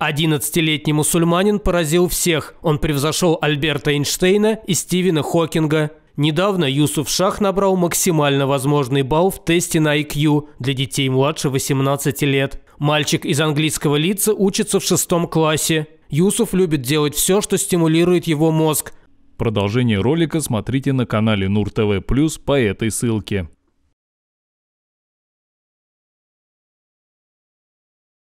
11-летний мусульманин поразил всех. Он превзошел Альберта Эйнштейна и Стивена Хокинга. Недавно Юсуф Шах набрал максимально возможный балл в тесте на IQ для детей младше 18 лет. Мальчик из английского лица учится в шестом классе. Юсуф любит делать все, что стимулирует его мозг. Продолжение ролика смотрите на канале Нур ТВ Плюс по этой ссылке.